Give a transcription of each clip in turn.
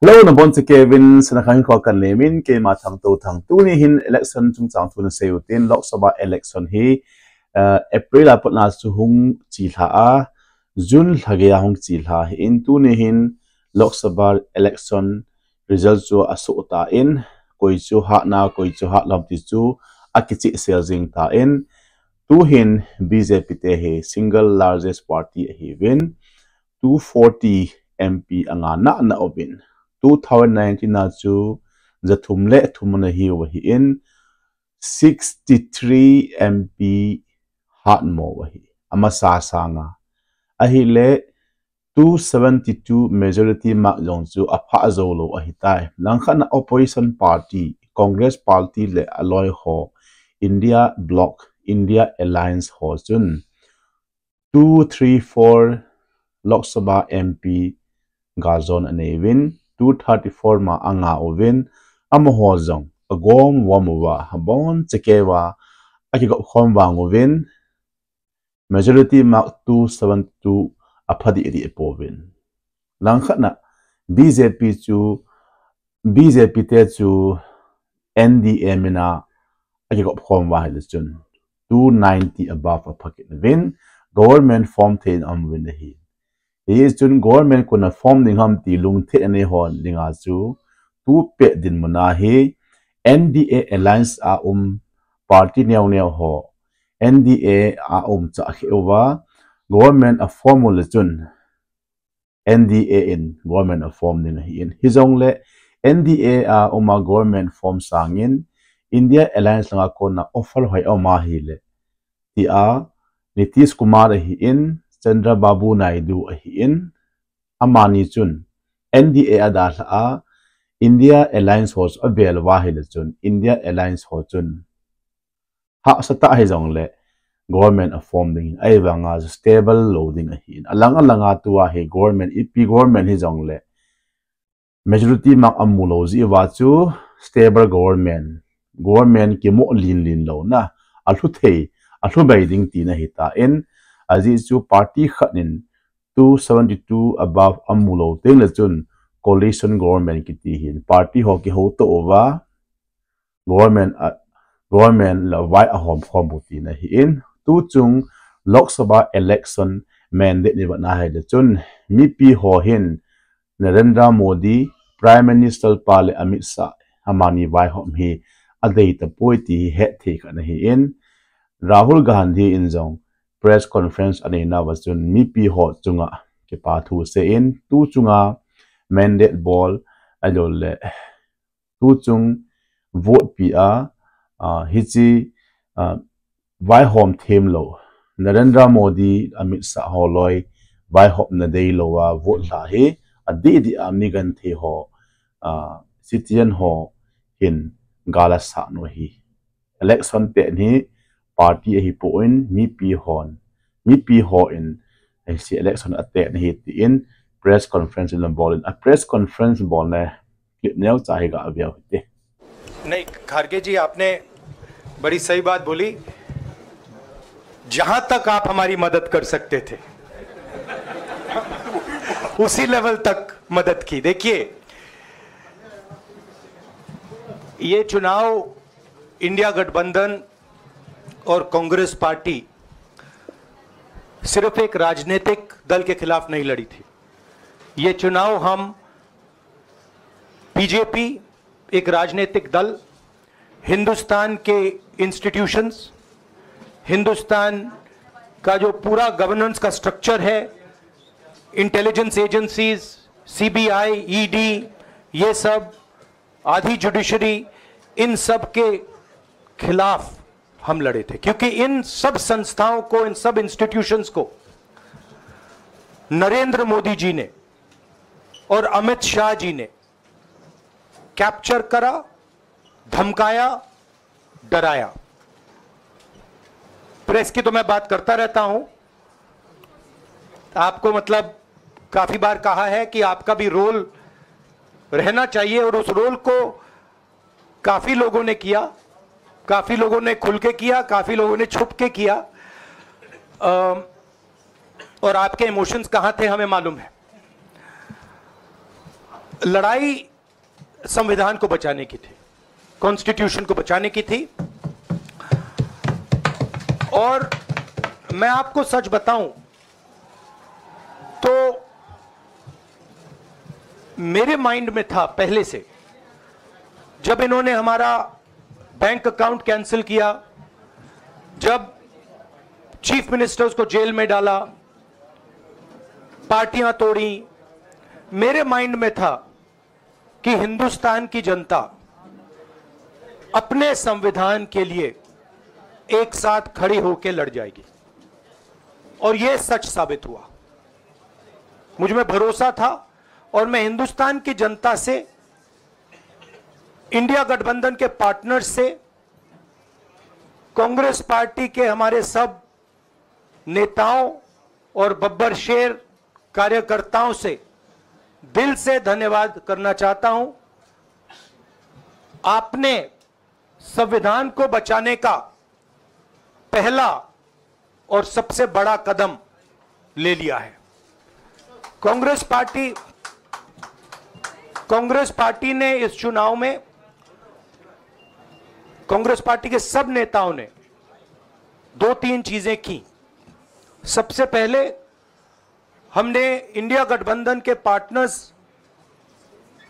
lâu nằm bon chỉ Kevin sẽ khai khó cần lấy min cái mà thằng tu thằng tu này hin election chung chẳng tu nó sẽ ưu tiên lộc ba election hi eh, April là bọn là su hung chỉ là June là cái hung chỉ là in tu này hin lộc sơ ba election result cho số ta in coi cho hạ na coi cho hạ làm tí chú akichi sel jing ta in tu hin BJP te he single largest party he win 240 MP anga na na obin 2019 na chu zathum thumle thumna hi wa hi in 63 MP hat mo wa hi ama sa sanga a hi le 272 majority mark zong chu apha zolo a hitai langkhan opposition party congress party le aloi ho india block, india alliance ho chun 234 Lok Sabha MP Gazon Anevin 234 ma anga ovin amho zong agom wamuwa habon chekewa akigo khom wangovin majority mark 272 aphadi ri epovin langkhana BJP chu BJP te chu NDM na akigo khom wa helichun 290 above a packet win government form 10 on win the heat he is chun government kuna form ning ham ti lung the ane hon linga chu tu pe din muna hi NDA alliance a um party neo neo ho NDA a um cha khewa government a formula chun NDA in government a form din hi in hizong le NDA a uma government form sangin India alliance langa ko na offer hoi ma hi le ti a Nitish Kumar hi in Chandra Babu Naidu ahin amani chun NDA adar a India Alliance Force avel wahil chun India Alliance Force chun ha sata hai jong le government a form ding ai wanga stable loading ahin alanga langa tuwa he government ipi e government hi jong le majority mak amulo ji stable government government ki mo lin lin lo na a thei a bai ding ti na hita in aji chu party khatin 272 above amulo teng la chun coalition government ki ti hin party ho ki ho to wa government uh, government la wai a hom khom bu ti na hi in tu chung lok sabha election mandate ni wa na hai la chun mi pi ho hin narendra modi prime minister pale amit sa amani wai hom hi adei ta poi ti he the ka na hi in rahul gandhi in jong press conference ani na wa chun mi pi ho chunga ke pa thu se in tu chunga mandate ball alo le tu chung vote pi a hi chi vai hom them lo narendra modi amit Shah ho loi vai hop na dei lo wa vote la hi adi di amni gan the ho citizen ho hin gala sa no hi election pe ni party a po in mi pi hon mi pi ho in a si election ate na hit ti in press conference in the ball in a press conference bol ne clip ne चाहेगा अब यह होते नहीं खारगे जी आपने बड़ी सही बात बोली जहां तक आप हमारी मदद कर सकते थे उसी लेवल तक मदद की देखिए ये चुनाव इंडिया गठबंधन और कांग्रेस पार्टी सिर्फ एक राजनीतिक दल के खिलाफ नहीं लड़ी थी ये चुनाव हम बीजेपी एक राजनीतिक दल हिंदुस्तान के इंस्टीट्यूशंस हिंदुस्तान का जो पूरा गवर्नेंस का स्ट्रक्चर है इंटेलिजेंस एजेंसीज सीबीआई ईडी ये सब आधी जुडिशरी इन सब के खिलाफ हम लड़े थे क्योंकि इन सब संस्थाओं को इन सब इंस्टीट्यूशंस को नरेंद्र मोदी जी ने और अमित शाह जी ने कैप्चर करा धमकाया डराया प्रेस की तो मैं बात करता रहता हूं आपको मतलब काफी बार कहा है कि आपका भी रोल रहना चाहिए और उस रोल को काफी लोगों ने किया काफ़ी लोगों ने खुल के किया काफ़ी लोगों ने छुप के किया आ, और आपके इमोशंस कहां थे हमें मालूम है लड़ाई संविधान को बचाने की थी कॉन्स्टिट्यूशन को बचाने की थी और मैं आपको सच बताऊं तो मेरे माइंड में था पहले से जब इन्होंने हमारा बैंक अकाउंट कैंसिल किया जब चीफ मिनिस्टर्स को जेल में डाला पार्टियां तोड़ी मेरे माइंड में था कि हिंदुस्तान की जनता अपने संविधान के लिए एक साथ खड़ी होकर लड़ जाएगी और यह सच साबित हुआ मुझ में भरोसा था और मैं हिंदुस्तान की जनता से इंडिया गठबंधन के पार्टनर्स से कांग्रेस पार्टी के हमारे सब नेताओं और बब्बर शेर कार्यकर्ताओं से दिल से धन्यवाद करना चाहता हूं आपने संविधान को बचाने का पहला और सबसे बड़ा कदम ले लिया है कांग्रेस पार्टी कांग्रेस पार्टी ने इस चुनाव में कांग्रेस पार्टी के सब नेताओं ने दो तीन चीजें की सबसे पहले हमने इंडिया गठबंधन के पार्टनर्स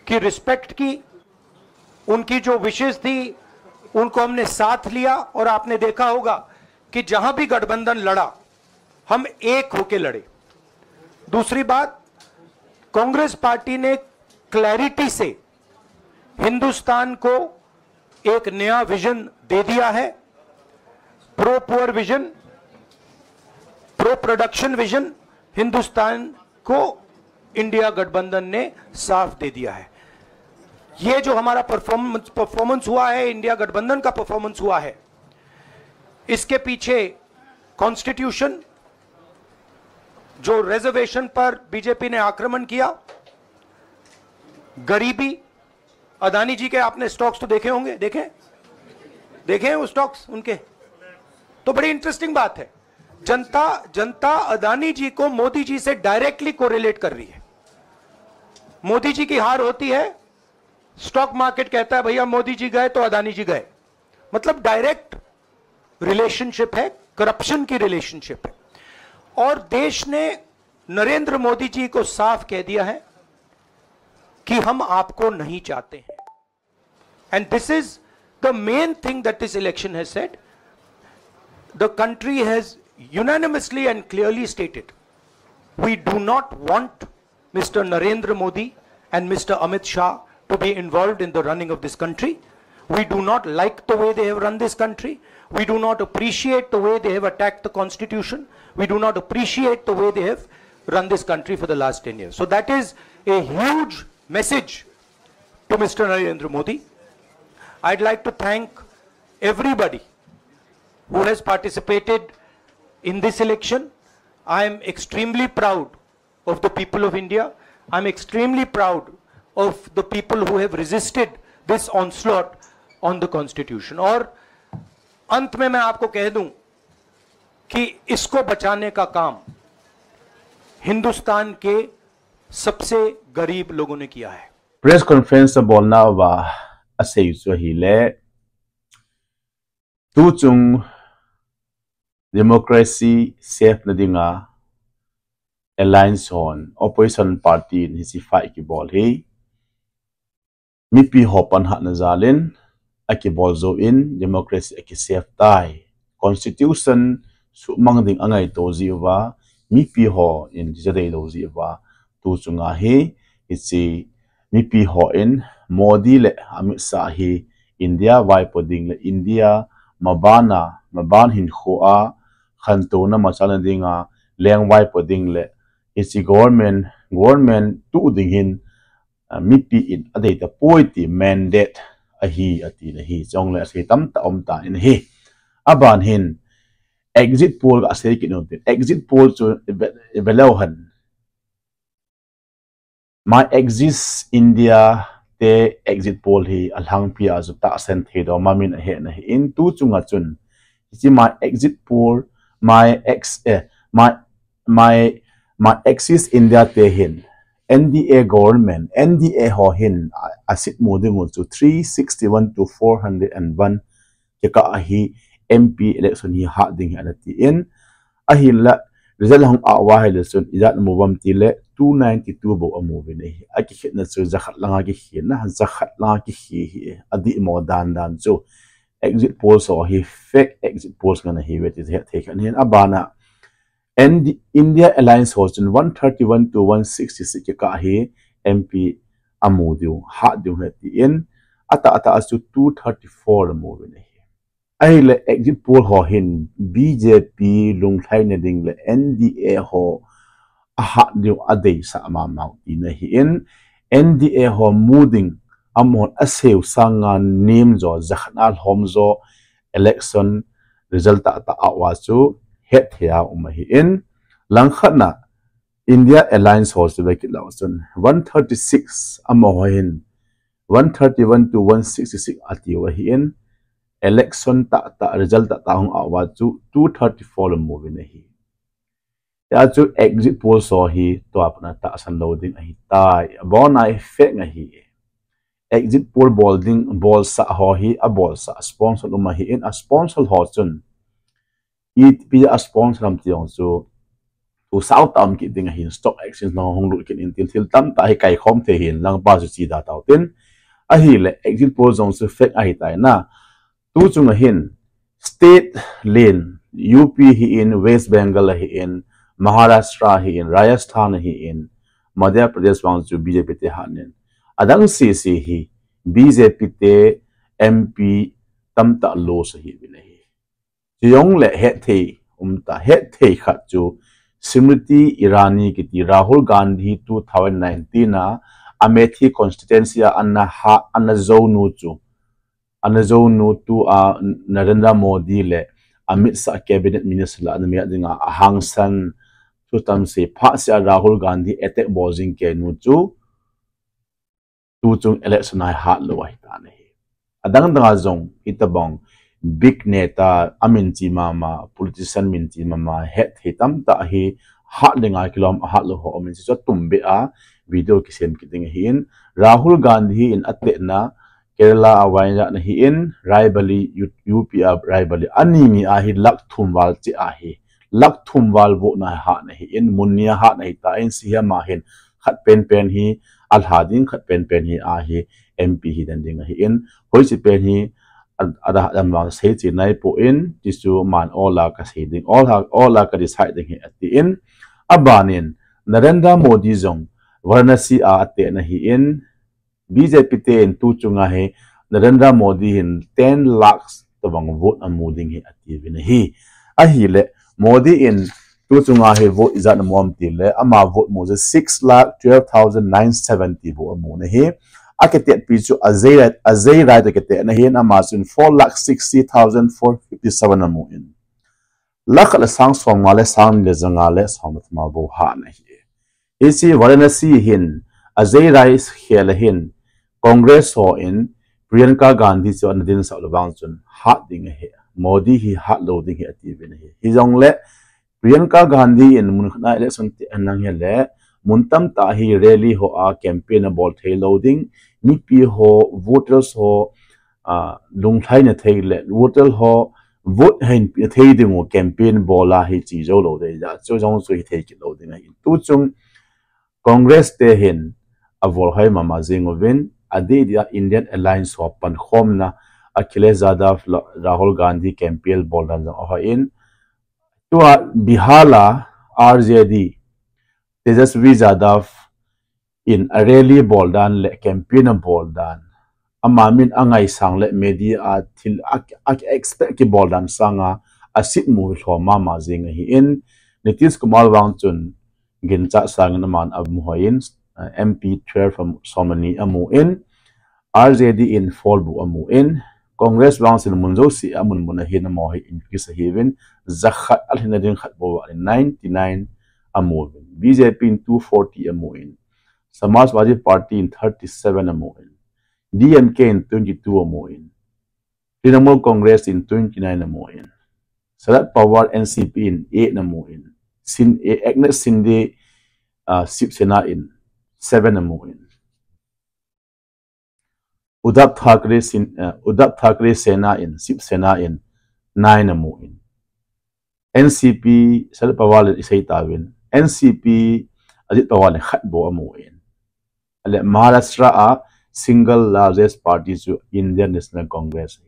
की रिस्पेक्ट की उनकी जो विशेष थी उनको हमने साथ लिया और आपने देखा होगा कि जहां भी गठबंधन लड़ा हम एक होके लड़े दूसरी बात कांग्रेस पार्टी ने क्लैरिटी से हिंदुस्तान को एक नया विजन दे दिया है pro poor vision pro production vision Hindustan को इंडिया गठबंधन ने साफ दे दिया है यह जो हमारा परफॉर्मेंस परफॉर्मेंस हुआ है इंडिया गठबंधन का परफॉर्मेंस हुआ है इसके पीछे कॉन्स्टिट्यूशन जो रिजर्वेशन पर बीजेपी ने आक्रमण किया गरीबी अदानी जी के आपने स्टॉक्स तो देखे होंगे देखे देखे हैं वो स्टॉक्स उनके तो बड़ी इंटरेस्टिंग बात है जनता जनता अदानी जी को मोदी जी से डायरेक्टली कोरिलेट कर रही है मोदी जी की हार होती है स्टॉक मार्केट कहता है भैया मोदी जी गए तो अदानी जी गए मतलब डायरेक्ट रिलेशनशिप है करप्शन की रिलेशनशिप है और देश ने नरेंद्र मोदी जी को साफ कह दिया है कि हम आपको नहीं चाहते हैं and this is the main thing that this unanimously and clearly stated, we do not want Mr. Narendra Modi and Mr. Amit Shah to be involved in the running of this country. We do not like the way they have run this country. We do not appreciate the way they have attacked the constitution. We do not appreciate the way they have run this country for the last 10 years. So that is a huge message to Mr. Narendra Modi. I'd like to thank everybody who has participated in this election. I am extremely proud of the people of India. I'm extremely proud of the people who have resisted this onslaught on the constitution. Or अंत में मैं आपको कह दूं कि इसको बचाने का काम हिंदुस्तान के सबसे गरीब लोगों ने किया है प्रेस कॉन्फ्रेंस से बोलना वाह असे सुहिले तू चुंग डेमोक्रेसी सेफ नदिंगा एलायंस होन ऑपोजिशन पार्टी निसी फाइ की बोल ही मिपी होपन हा नजालिन अके बोल जो इन डेमोक्रेसी अके सेफ ताई कॉन्स्टिट्यूशन सु दिंग अंगाई तोजी वा मिपी हो इन जिजदे तोजी वा तू चुंगा ही ichi mipi ho in modi le ami sa hi india vai poding le india mabana maban hin kho a khan to na ma dinga leng vai poding le ichi government government tu ding hin uh, mipi in adei ta poiti mandate a hi ati na hi chong le se tam ta om ta in hi aban hin exit poll ga se ki no exit poll chu velohan han my exist india te exit poll hi alhang pia zu ta sen the do mamin a he na in tu chunga chun chi my exit poll my ex eh, my my my exis india te hin nda government nda ho hin asit mudingu chu 361 to 401 ke ka hi mp election hi ha ding hi anati in ahila result hang a wa hel sun izat mu bam ti le 292 bo amu bi ne aki hit na su zakhat langa ki hi na zakhat langa ki hi adi mo dan dan zo exit polls or he fake exit polls gonna he with is here take and abana and india alliance host in 131 to 166 ka hi mp amu diu ha diu he ti in ata ata asu 234 amu bi ne ai le exit poll họ hin bjp lung thai na ding le nda ho a ha diu adei sa ma ma in hi in nda ho muding amon asew sanga nim zo zhanal hom zo election result ta awa chu het hia um hi in na india alliance host ve ki lawson 136 amo hin 131 to 166 ati wa hi election ta ta result ta ta hung awa chu 234 lam mu ne hi ya chu exit poll so hi to apna ta san loading ding hi ta, bon ai fe nga hi exit poll bolding ball sa ho hi a ball sa sponsor luma hi in a sponsor ho chun it bi a sponsor lam tiang chu tu sau tam ki ding hin stock exchange no hong lu kin in tin thil tam ta hi kai khom the hin lang ba chu chi da tau tin a hi le exit poll zong su fake a hi ta, na tu chung hin state lin UP hi in West Bengal hi in Maharashtra hi in Rajasthan hi in Madhya Pradesh wang chu BJP te hanin adang si si hi BJP te MP tam ta lo sahi bi nahi jong le he the um ta he the kha chu Smriti Irani ki ti Rahul Gandhi 2019 na Amethi constituency anna ha anna zone chu anazo no tu a Narendra Modi le amit sa cabinet minister la anamia dinga ahang san tu tam se pha se Rahul Gandhi attack bozing ke nu chu tu chung election ai hat lo ai ta ne adang danga zong itabong big neta amin chi mama politician min chi mama het hitam ta hi hat lenga kilom hat lo ho amin chi cho tumbe a video ki sem ki ding hin Rahul Gandhi in atte na Kerala awaina na hi in Raibali UPR Raibali ani mi ahi Lakthumwal chi ahi Lakthumwal bo na ha na hi in Munnia ha na hi ta in si ma hin khat pen pen hi alhadin khat pen pen hi ahi MP hi dan ding hi in hoi si pen hi ada dan wang se chi nai po in ti su man ola ka se ding all ha ola ka decide ding hi at the in abanin Narendra Modi zong Varanasi a te na hi in BJP ते इन तू चुंगा है नरेंद्र मोदी इन ten lakh तबंग vote अमुदिंग है अतीब नहीं अही ले मोदी इन तू चुंगा है वोट इजात मोम तिले अमा वोट मोजे six lakh twelve thousand nine seventy वो अमो नहीं अकेते पीचु अजय अजय राय तो कहते नहीं ना मासुन four lakh sixty thousand four fifty seven अमो इन लख लसांग सोमाले सांग ले जंगाले सोमत माबो हा नहीं इसी वाराणसी हिन अजय राय खेल हिन Congress ho in Priyanka Gandhi cho an din sa lawang chun hat ding he Modi hi hat lo ding he ati bin he hi jong le Priyanka Gandhi in mun khna election te anang he le mun tam ta hi rally ho a campaign about he loading ni pi ho voters ho a uh, lung thai na thei le voter ho vote hen pi thei ding ho campaign bola hi chi jo lo de ja cho jong so hi thei ki lo de tu chung Congress te hin avol hai mama zingovin अदीद या Indian airlines वापन खोमना Akhilesh Rahul Gandhi Gandhi कैंपियल बोलन इन तो बिहाला R J D Tejashwi Yadav in a rally boldan le campaign boldan amamin angai sang le media thil ak expect ki boldan sanga A Sit mu hloma ma jing hi in nitish kumar Wangchun chun gin cha sang na man ab mu hoin MP12 uh, from Somani In, RZD in Folbu In, Congress Bounce in Munzosi Amun Munahina Mohi in Kisahivin, Zahat Al Hinadin Hatbo in 99 Amuin, BJP in 240 In, Samaj Party in 37 In, DMK in 22 In, Dinamol Congress in 29 In, Sarat Pawar NCP in 8 In, Sin eh, Agnes Sinde uh, Sip Sena in 7 MON. Uddhav Thackeray, uh, Uddhav Thackeray Sena in, Sip Sena in, 9 MON. NCP, Sal Pawal Isai Tawin, NCP, Ajit Pawal ne khat bo MON. Ale Maharashtra a single largest party to Indian National Congress.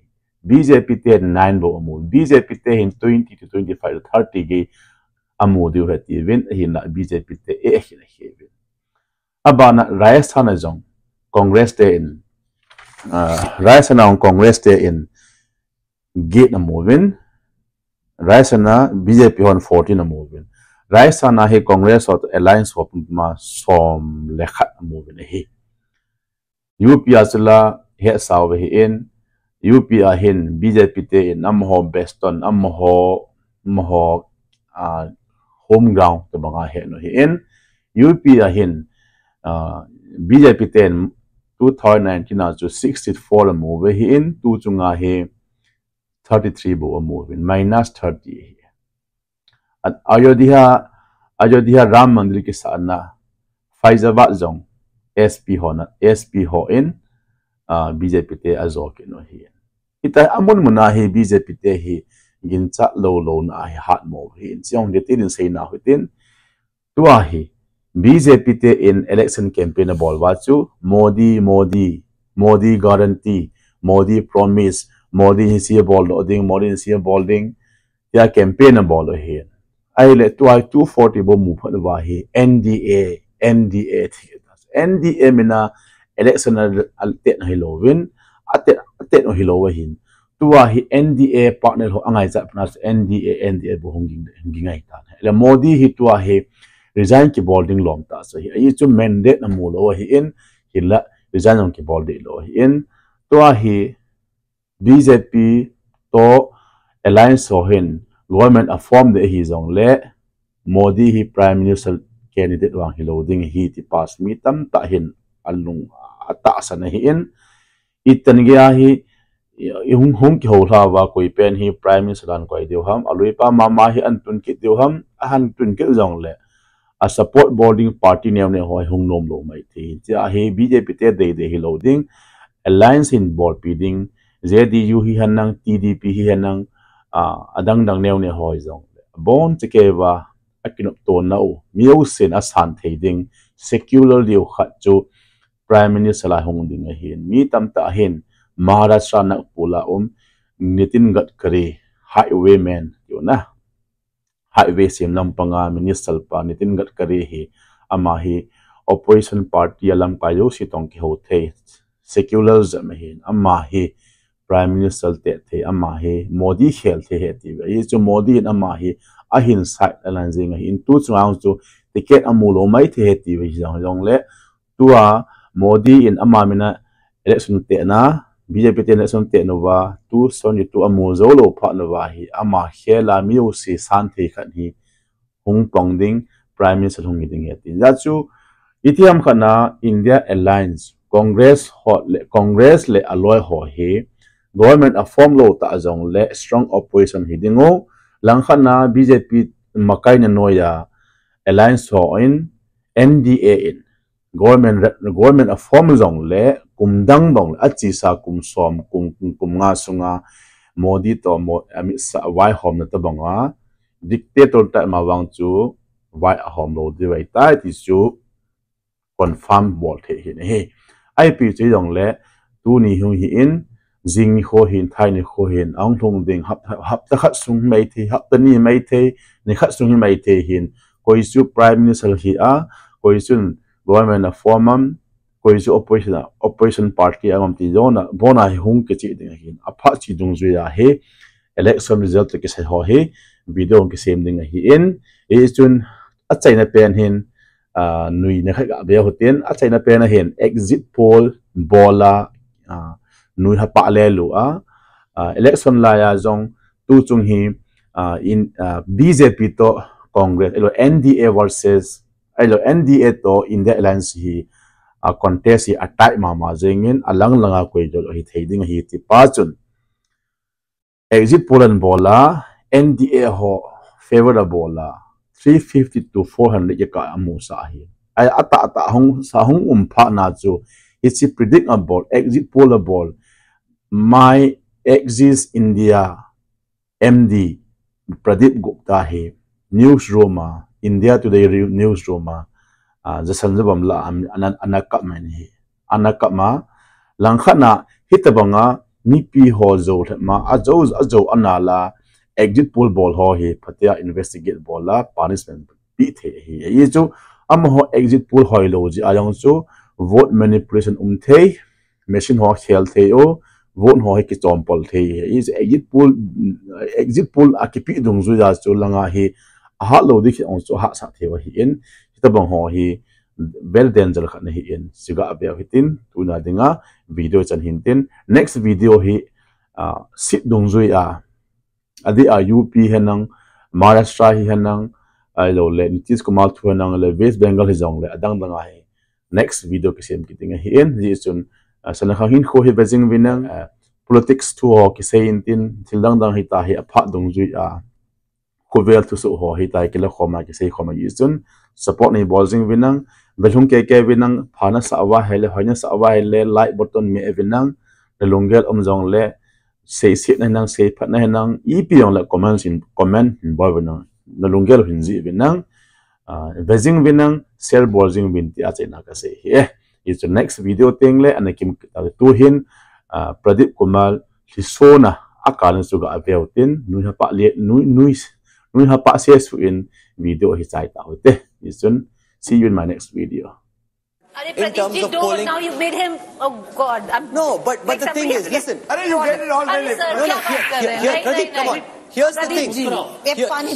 BJP te 9 bo MON. BJP te in 20 to 25 to 30 ge amu diu hati win hin la BJP te eh hin hevin. abana rajasthan jong, congress te in uh, rajasthan on congress te in gate na movin rajasthan na bjp on 14 na movin rajasthan na he congress or alliance of ma som lekha movin he up asla he saw he in up hin bjp te in am ho beston am ho am ho uh, home ground to banga he no he in up hin BJP ten 2019 na 64 move hi in tu chunga he 33 bo move in minus 30 hi at ayodhya ayodhya ram mandir ke sana faizabad zong sp hona sp ho in ờ, bjp te azo ke no hi ita amun muna hi bjp te hi gin cha lo lo na hi hat mo hi chong de tin sei na hutin tua hi BJP te in election campaign bol wa chu Modi Modi Modi guarantee Modi promise Modi hisi bol lo ding Modi hisi bol ding ya campaign bol he ai le tu ai 240 bo mu phan wa he NDA NDA te NDA mina election al te na hilowin ate ate no hilowa hin tuwa hi NDA partner ho angai za pnas NDA NDA bo hongging de hongingai ta le Modi hi tuwa he, resign ki bolding lom ta so hi ai chu mandate na mulo hi in hi la resign on ki boldi lo hi in to hi BJP to alliance so hin government a form de hi zong le modi hi prime minister candidate wang hi loading hi ti pass mi tam ta hin alung ata sana hi in itan gya hi yung hung ki hola wa koi pen hi prime minister an koi deu ham aloi pa mama hi antun ki deu ham han tun ke zong le a support boarding party name ne hoi hung nom lo mai thi cha he bjp te de de hi lo alliance in board piding jdu hi hanang tdp hi hanang a adang dang neu ne hoi zong bon che ke wa akinop to na u miu sen a san thei ding secular liu khat chu prime minister la hung ding a hin mi tam ta hin maharashtra na pula um nitin gadkari highwayman yo na highway sim lampanga minister pa nitin gadkari hi ama hi opposition party alam kayo si tong ki ho the secularism hi ama hi prime minister te the ama hi modi khel the he ti ye chu modi in ama hi ahin side alan jing hi in tu chuang chu ticket amulo mai the he ti jong jong le tua modi in ama mina election te na BJP tên là son tên nova tu son tu amu zolo pha nova hi ama khela miu si san thei khan hi hung pong ding prime minister hung ding ya tin ja chu itiam khana india alliance congress ho le congress le aloi ho hi government a form lo ta jong le strong opposition hi dingo langkhana bjp makai na noya alliance ho in nda in government government a form zong le kum dang bong a chi sa kum som kum kum nga sunga modi to mo ami sa wai hom na ta bonga dictator ta ma wang chu wai a hom lo di wai ta ti chu confirm bol the hin, ne ip chi zong le tu ni hu hi in zing ni kho hin thai ni kho hin ang thung ding hap hap ta khat sung mai thi hap ta ni mai the ni khat sung mai the hin koi su prime minister hi a koi sun goma na formam koi zu operation operation part ki angam ti zona bona hi hung ke chi ding hi a pha chi dung zui ya he election result ke se ho he video ke same ding hi in e chun a china pen hin a nui ne kha be hoten a china pen a hin exit poll bola nui ha pa le lu a election la ya zong tu chung hi in bjp to congress elo nda versus ai NDA to India Alliance hi a contest hi a tai ma ma zengin alang langa koi jol hi theiding hi ti pa chun exit poll an bola NDA ho favorable bola 350 to 400 ye ka amu sa hi ai ata ata hong sa hong um pha na chu it's predictable exit pollable my exist India MD Pradip Gupta hi News Roma India today news room मा जसलज बमला अना कप मैंने अना कप मा लंखा निपी हो जो अजो अजो अनाला एग्जिट पोल बोल हो हे फतिया इन्वेस्टिगेट बोल पनिशमेंट पी थे ये हो एग्जिट पोल हो लोजे जी वोट मैनिपुलेशन उम थे मशीन हो खेल थे ओ वोट हो कि चौंपल थे ये पोल एग्जिट पोल आके पी दूंगा जो लंगा ही ha lo dikhi ong chu ha sa thewa hi in hitabang ho hi very danger khana hi in siga abia hitin tuna dinga video chan hin tin next video hi sit dung zui a adi a up henang maharashtra hi henang ai lo le nitish kumar thu henang le west bengal hi jong le adang danga hi next video kisem kitinga hi in ji chun sana kha hin kho hi bezing winang politics thu ho ki sein tin thildang dang hi ta hi apha dung zui a khu vel tu su ho hi tai ke la khoma ke sei khoma yu chun support nei bolzing winang velhung ke ke winang phana sa wa hele hoina sa wa hele light button me winang e le longel om jong le sei sit na nang sei phat na nang i pi ong la comment in comment in ba winang na longel hin ji winang vezing winang sel bolzing win ti a chaina ka sei he is the next video thing le anakim tu hin ah, pradip kumal hisona akalan suga aveotin nuha pa le nui nuis Ngun hapa CSU in video hi chai ta hote. Isun, see you in my next video. In terms of polling, now you have made him. Oh God! I'm no, but but the thing is, listen. Arey, you get it already. No, no, here, here, come on. Here's the thing.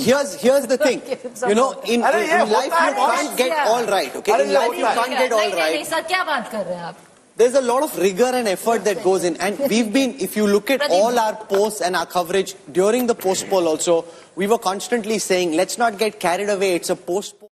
here's here's the thing. You know, in, life you can't get all right. Okay, in life you can't get all right. Sir क्या बात कर रहे हैं आप? there's a lot of rigor and effort that goes in. And we've been, if you look at all our posts and our coverage during the post poll also, we were constantly saying, let's not get carried away. It's a post poll.